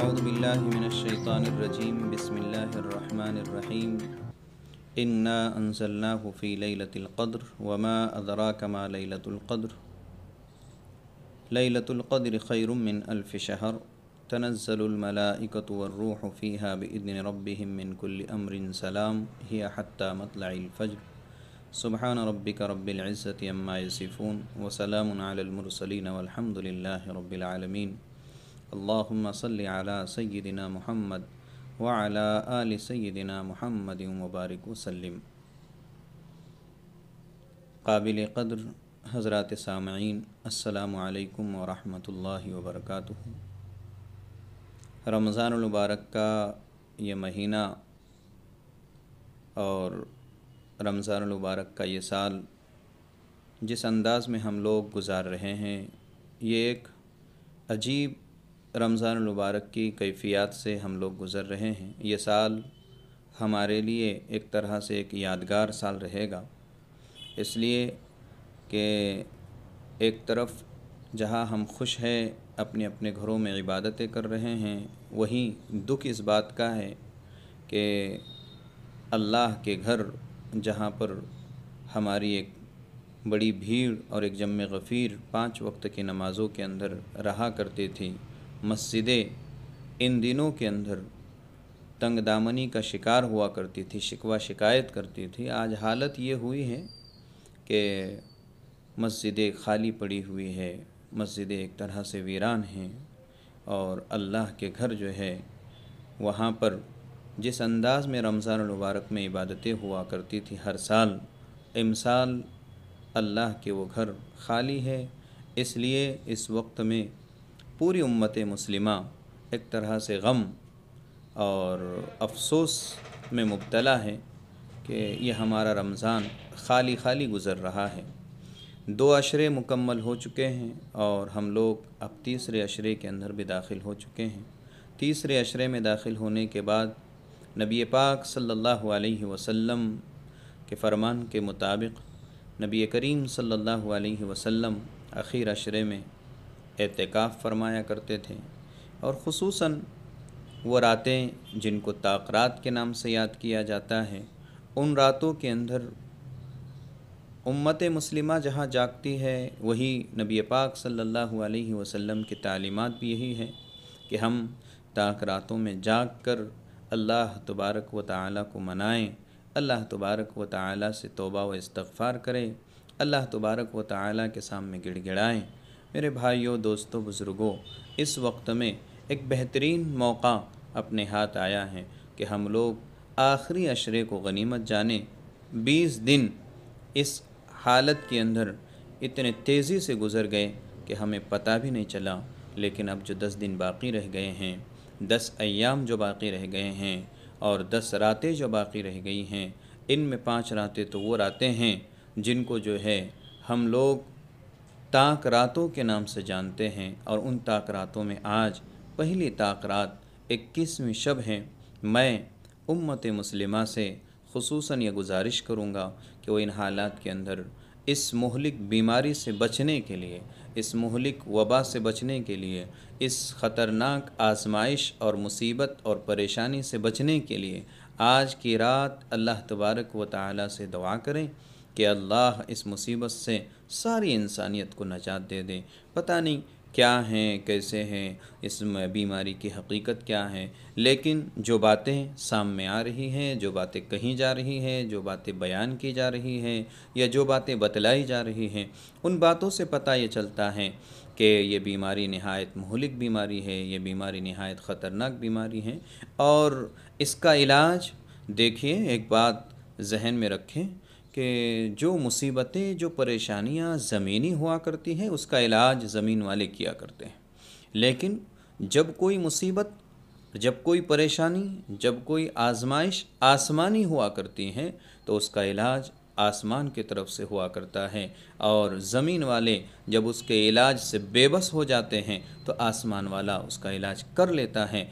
أعوذ بالله من الشيطان الرجيم بسم الله الرحمن الرحيم إنا أنزلناه في ليلة القدر وما أدراك ما ليلة القدر ليلة القدر خير من ألف شهر تنزل الملائكة والروح فيها بإذن ربهم من كل أمر سلام هي حتى مطلع الفجر सुबहान रब्बिक रब्बिल इज़्ज़ति अम्मा यसिफून व सलाम अलल मुरसलीन वल्हम्दुलिल्लाहि रब्बिल आलमीन अल्लाहुम्मा सल्लि अला सय्यिदिना मुहम्मद व अला आलि सय्यिदिना मुहम्मद मुबारक वसल्लिम काबिल कद्र हज़रत सामीन अस्सलाम वालेकुम व रहमतुल्लाहि व बरकातुहू रमज़ान मुबारक का ये महीना और रमज़ान मुबारक का ये साल जिस अंदाज़ में हम लोग गुजार रहे हैं ये एक अजीब रमज़ान मुबारक की कैफियत से हम लोग गुज़र रहे हैं ये साल हमारे लिए एक तरह से एक यादगार साल रहेगा इसलिए कि एक तरफ जहाँ हम खुश हैं अपने अपने घरों में इबादतें कर रहे हैं वहीं दुख इस बात का है कि अल्लाह के घर जहाँ पर हमारी एक बड़ी भीड़ और एक जम गफ़ीर पाँच वक्त की नमाज़ों के अंदर रहा करती थी मस्जिदें इन दिनों के अंदर तंग दामनी का शिकार हुआ करती थी शिकवा शिकायत करती थी आज हालत ये हुई है कि मस्जिदें खाली पड़ी हुई है मस्जिदें एक तरह से वीरान हैं और अल्लाह के घर जो है वहाँ पर जिस अंदाज में रमज़ानमबारक में इबादतें हुआ करती थी हर साल इमसाल अल्लाह के वो घर खाली है इसलिए इस वक्त में पूरी उम्मत मुस्लिमा एक तरह से गम और अफसोस में मुबतला है कि यह हमारा रमज़ान खाली खाली गुज़र रहा है दो अशरे मुकम्मल हो चुके हैं और हम लोग अब तीसरे अशरे के अंदर भी दाखिल हो चुके हैं तीसरे अशरे में दाखिल होने के बाद नबी पाक सल्लल्लाहु अलैहि वसल्लम के फरमान के मुताबिक नबी करीम सल्लल्लाहु अलैहि वसल्लम आखिर अशरे में एतिकाफ़ फरमाया करते थे और खसूस वो रातें जिनको ताकरात के नाम से याद किया जाता है उन रातों के अंदर उम्मत मुस्लिमा जहाँ जागती है वही नबी पाक सल्लल्लाहु अलैहि वसल्लम की तालीमात भी यही है कि हम ताक रातों में जाग कर अल्लाह तबारक व ताली को मनाएं अल्लाह तबारक व ताली से तोबा व इस्तफ़ार करें अल्लाह तबारक व ताली के सामने गिड़गिड़ाएँ मेरे भाइयों दोस्तों बुज़ुर्गों इस वक्त में एक बेहतरीन मौका अपने हाथ आया है कि हम लोग आखिरी अशरे को गनीमत जाने बीस दिन इस हालत के अंदर इतने तेज़ी से गुज़र गए कि हमें पता भी नहीं चला लेकिन अब जो दस दिन बाकी रह गए हैं दस अयाम जो बाकी रह गए हैं और दस रातें जो बाकी रह गई हैं इन में पाँच रातें तो वो रातें हैं जिनको जो है हम लोग ताक रातों के नाम से जानते हैं और उन ताक रातों में आज पहली ताक रात इक्कीसवीं शब है मैं उम्मत मुस्लिमा से खसूस ये गुजारिश करूँगा कि वो इन हालात के अंदर इस मोहलिक बीमारी से बचने के लिए इस मोहलिक वबा से बचने के लिए इस ख़तरनाक आजमाइश और मुसीबत और परेशानी से बचने के लिए आज की रात अल्लाह तबारक व ताली से दुआ करें कि अल्लाह इस मुसीबत से सारी इंसानियत को नजात दे दे पता नहीं क्या हैं कैसे हैं इस बीमारी की हकीकत क्या है लेकिन जो बातें सामने आ रही हैं जो बातें कही जा रही हैं जो बातें बयान की जा रही हैं या जो बातें बतलाई जा रही हैं उन बातों से पता ये चलता है कि ये बीमारी नहायत महलिक बीमारी है ये बीमारी नहायत ख़तरनाक बीमारी है और इसका इलाज देखिए एक बात जहन में रखें कि जो मुसीबतें जो परेशानियां ज़मीनी हुआ करती हैं उसका इलाज ज़मीन वाले किया करते हैं लेकिन जब कोई मुसीबत जब कोई परेशानी जब कोई आजमाइश आसमानी हुआ करती हैं तो उसका इलाज आसमान की तरफ से हुआ करता है और ज़मीन वाले जब उसके इलाज से बेबस हो जाते हैं तो आसमान वाला उसका इलाज कर लेता है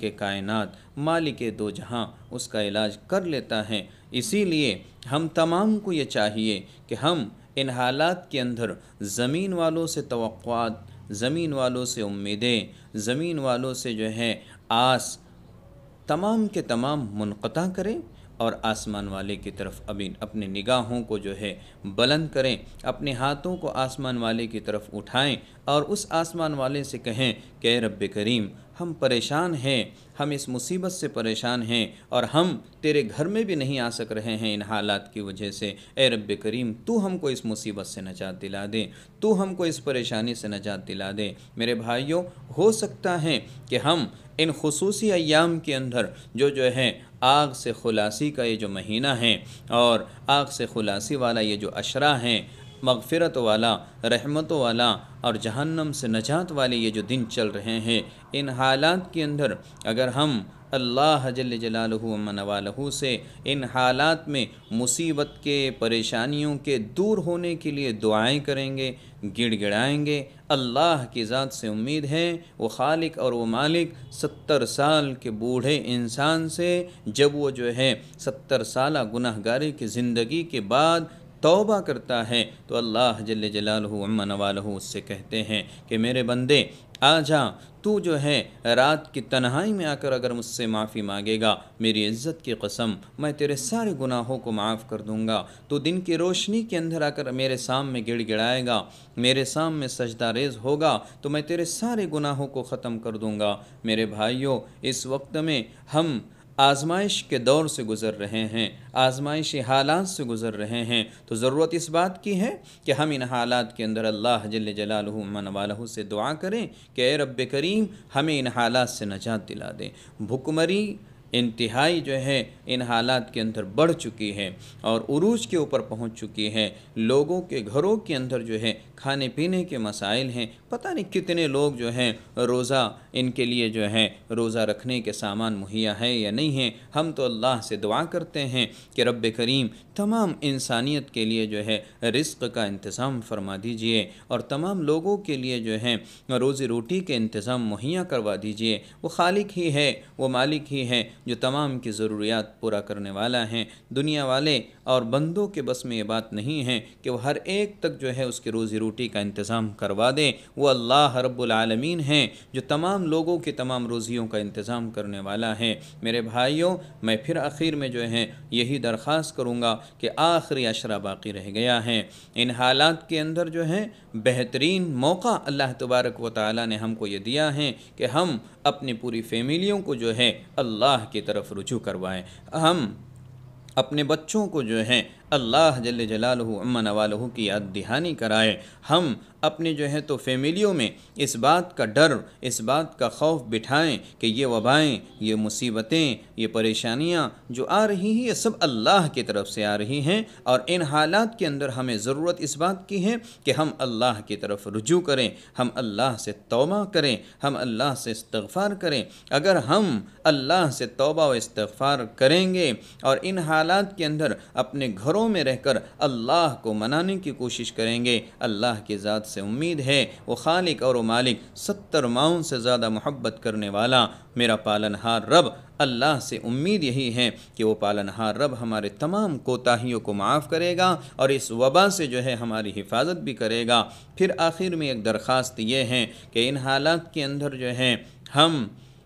के कायनात मालिक दो जहाँ उसका इलाज कर लेता है इसीलिए हम तमाम को ये चाहिए कि हम इन हालात के अंदर ज़मीन वालों से तोक़ात ज़मीन वालों से उम्मीदें ज़मीन वालों से जो है आस तमाम के तमाम मुनता करें और आसमान वाले की तरफ अभी अपने निगाहों को जो है बुलंद करें अपने हाथों को आसमान वाले की तरफ उठाएं और उस आसमान वाले से कहें कि रब करीम हम परेशान हैं हम इस मुसीबत से परेशान हैं और हम तेरे घर में भी नहीं आ सक रहे हैं इन हालात की वजह से ए रब करीम तू हमको इस मुसीबत से नजात दिला दे तू हमको इस परेशानी से नजात दिला दे मेरे भाइयों हो सकता है कि हम इन खसूसी अयाम के अंदर जो जो है आग से खुलासी का ये जो महीना है और आग से खुलासी वाला ये जो अशरा हैं मगफ़रत वाला रहमत वाला और जहन्नम से नजात वाले ये जो दिन चल रहे हैं इन हालात के अंदर अगर हम अल्लाह जल जलाल मनवाल से इन हालात में मुसीबत के परेशानियों के दूर होने के लिए दुआएं करेंगे गिड़गिड़ाएंगे अल्लाह की ज़ात से उम्मीद है वो खालिक और वो मालिक सत्तर साल के बूढ़े इंसान से जब वो जो है सत्तर साल गुनाहगारी की ज़िंदगी के बाद तौबा करता है तो अल्लाह जल जलाल वालू उससे कहते हैं कि मेरे बंदे आ जा तू जो है रात की तन्हाई में आकर अगर मुझसे माफ़ी मांगेगा मेरी इज़्ज़त की कसम मैं तेरे सारे गुनाहों को माफ़ कर दूंगा तो दिन की रोशनी के अंदर आकर मेरे सामने गिड़गिड़ाएगा मेरे सामने सजदारेज होगा तो मैं तेरे सारे गुनाहों को ख़त्म कर दूंगा मेरे भाइयों इस वक्त में हम आजमाइश के दौर से गुज़र रहे हैं आजमाइश हालात से गुज़र रहे हैं तो ज़रूरत इस बात की है कि हम इन हालात के अंदर अल्लाह जल मन वालू से दुआ करें कि ए रब करीम हमें इन हालात से नजात दिला दें भुकमरी इंतहाई जो है इन हालात के अंदर बढ़ चुकी है और उरूज के ऊपर पहुंच चुकी है लोगों के घरों के अंदर जो है खाने पीने के मसाइल हैं पता नहीं कितने लोग जो हैं रोज़ा इनके लिए जो हैं रोज़ा रखने के सामान मुहैया है या नहीं है हम तो अल्लाह से दुआ करते हैं कि रब करीम तमाम इंसानियत के लिए जो है रिस्क का इंतज़ाम फरमा दीजिए और तमाम लोगों के लिए जो है रोज़ी रोटी के इंतज़ाम मुहैया करवा दीजिए वो खालिक ही है वो मालिक ही है जो तमाम की ज़रूरियात पूरा करने वाला हैं दुनिया वाले और बंदों के बस में ये बात नहीं है कि वह हर एक तक जो है उसकी रोज़ी रोटी का इंतज़ाम करवा दें वो अल्लाह रब्बुलआलमीन हैं जो तमाम लोगों के तमाम रोज़ियों का इंतज़ाम करने वाला है मेरे भाइयों मैं फिर आखिर में जो है यही दरख्वास्त करूँगा कि आखिरी अशरा बाकी रह गया है इन हालात के अंदर जो है बेहतरीन मौका अल्लाह तबारक व ताली ने हमको ये दिया है कि हम अपनी पूरी फैमिलियों को जो है अल्लाह की तरफ रुजू करवाएँ हम अपने बच्चों को जो है अल्लाह जल जलाल नवाल की याद दहानी कराए हम अपने जो है तो फैमिलियों में इस बात का डर इस बात का खौफ बिठाएं कि ये वबाएँ ये मुसीबतें ये परेशानियाँ जो आ रही हैं ये सब अल्लाह की तरफ से आ रही हैं और इन हालात के अंदर हमें ज़रूरत इस बात की है कि हम अल्लाह की तरफ रुजू करें हम अल्लाह से तोबा करें हम अल्लाह से इस्तफ़ार करें अगर हम अल्लाह से तोबा व इस्तफ़ार करेंगे और इन हालात के अंदर अपने घरों घरों में रहकर अल्लाह को मनाने की कोशिश करेंगे अल्लाह की ज़ात से उम्मीद है वो खालिक और मालिक सत्तर माओं से ज़्यादा मोहब्बत करने वाला मेरा पालनहार रब अल्लाह से उम्मीद यही है कि वो पालनहार रब हमारे तमाम कोताहियों को माफ़ करेगा और इस वबा से जो है हमारी हिफाजत भी करेगा फिर आखिर में एक दरख्वास्त ये है कि इन हालात के अंदर जो है हम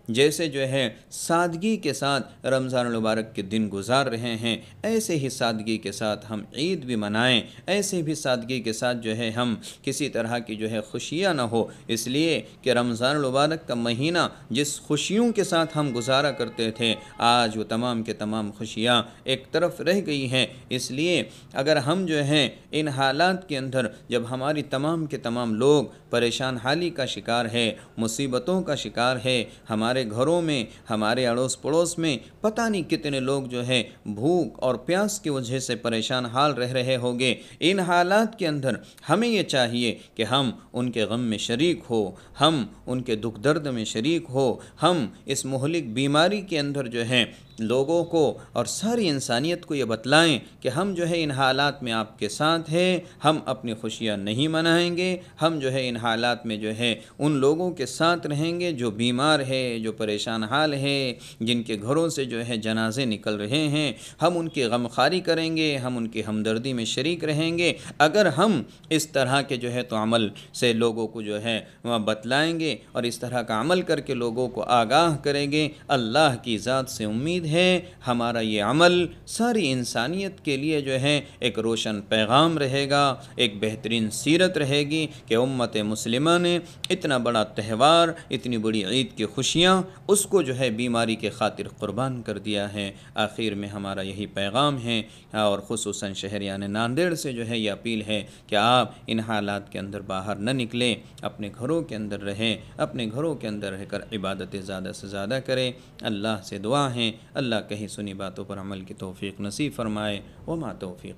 जैसे जो है सादगी के साथ रमज़ान मुबारक के दिन गुजार रहे हैं ऐसे ही सादगी के साथ हम ईद भी मनाएं ऐसे भी सादगी के साथ जो है हम किसी तरह की जो है खुशियाँ ना हो इसलिए कि रमज़ान मुबारक का महीना जिस खुशियों के साथ हम गुजारा करते थे आज वो तमाम के तमाम खुशियाँ एक तरफ रह गई हैं इसलिए अगर हम जो हैं इन हालात के अंदर जब हमारी तमाम के तमाम लोग परेशान हाली का शिकार है मुसीबतों का शिकार है हमारे हमारे घरों में हमारे अड़ोस पड़ोस में पता नहीं कितने लोग जो है भूख और प्यास की वजह से परेशान हाल रह रहे होंगे इन हालात के अंदर हमें ये चाहिए कि हम उनके गम में शरीक हो हम उनके दुख दर्द में शरीक हो हम इस मोहलिक बीमारी के अंदर जो है लोगों को और सारी इंसानियत को ये बतलाएं कि हम जो है इन हालात में आपके साथ हैं हम अपनी खुशियाँ नहीं मनाएंगे हम जो है इन हालात में जो है उन लोगों के साथ रहेंगे जो बीमार है जो परेशान हाल हैं जिनके घरों से जो है जनाजे निकल रहे हैं हम उनकी गमखारी करेंगे हम उनकी हमदर्दी में शरीक रहेंगे अगर हम इस तरह के जो है तो अमल से लोगों को जो है वह बतलाएँगे और इस तरह का अमल करके लोगों को आगाह करेंगे अल्लाह की ज़ात से उम्मीद है हमारा ये अमल सारी इंसानियत के लिए जो है एक रोशन पैगाम रहेगा एक बेहतरीन सीरत रहेगी कि उम्मत मुसलिमा ने इतना बड़ा त्यौहार इतनी बड़ी ईद की खुशियाँ बनाया उसको जो है बीमारी के खातिर क़ुरबान कर दिया है आखिर में हमारा यही पैगाम है और खसूस शहर यानि नांदेड़ से जो है ये अपील है कि आप इन हालात के अंदर बाहर न निकलें अपने घरों के अंदर रहें अपने घरों के अंदर रहकर इबादतें ज़्यादा से ज़्यादा करें अल्लाह से दुआ हैं अल्लाह कहीं सुनी बातों पर अमल की तोफ़ी नसीब फ़रमाए वमा तोफ़ी